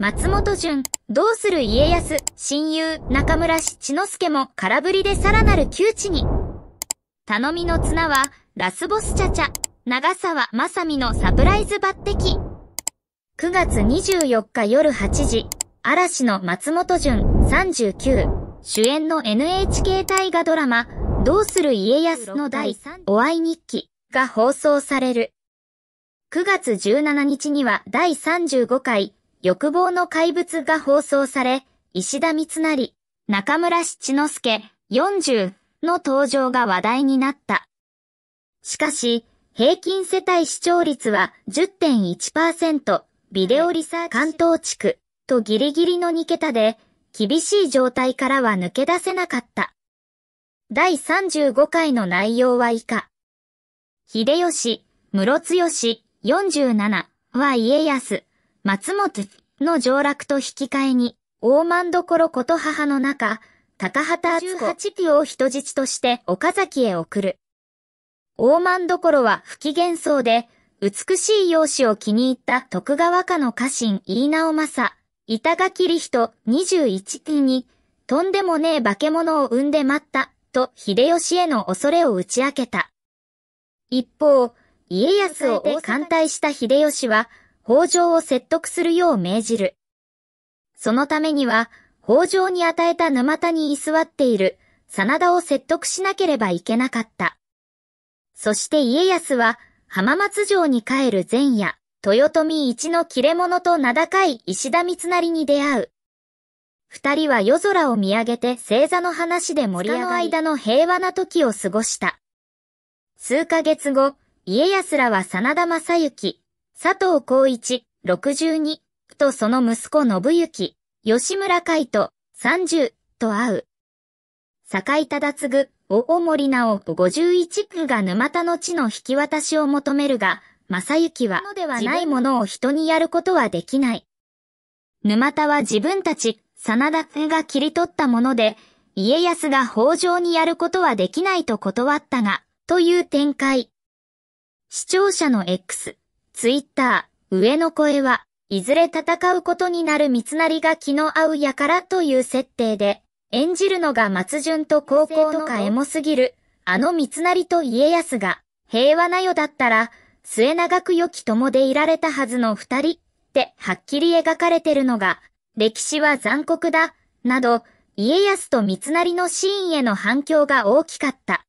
松本潤、どうする家康、親友、中村七之助も空振りでさらなる窮地に。頼みの綱は、ラスボスチャチャ、長沢さ美のサプライズ抜擢。9月24日夜8時、嵐の松本潤39、主演の NHK 大河ドラマ、どうする家康の第お会い日記が放送される。9月17日には第35回欲望の怪物が放送され、石田三成、中村七之助、40の登場が話題になった。しかし、平均世帯視聴率は10.1%、ビデオリサーチ関東地区とギリギリの2桁で、厳しい状態からは抜け出せなかった。第35回の内容は以下。秀吉、室津吉、47は家康、松本の上洛と引き換えに、大満所こと母の中、高畑厚八1を人質として岡崎へ送る。大満所は不機嫌そうで、美しい容姿を気に入った徳川家の家臣飯直政、板垣り人21人に、とんでもねえ化け物を産んで待った、と秀吉への恐れを打ち明けた。一方、家康を艦隊した秀吉は、北条を説得するよう命じる。そのためには、北条に与えた沼田に居座っている、真田を説得しなければいけなかった。そして家康は、浜松城に帰る前夜、豊臣一の切れ者と名高い石田三成に出会う。二人は夜空を見上げて星座の話で森の間の平和な時を過ごした。数ヶ月後、家康らは真田正幸、佐藤浩一、62、とその息子信行、吉村海人、30、と会う。坂井忠次、大森直、51区が沼田の地の引き渡しを求めるが、正幸は、のではないものを人にやることはできない。沼田は自分たち、真田が切り取ったもので、家康が北条にやることはできないと断ったが、という展開。視聴者の X。ツイッター、上の声は、いずれ戦うことになる三成が気の合うやからという設定で、演じるのが松潤と高校とかエモすぎる、あの三成と家康が、平和な世だったら、末長く良き友でいられたはずの二人、ってはっきり描かれてるのが、歴史は残酷だ、など、家康と三成のシーンへの反響が大きかった。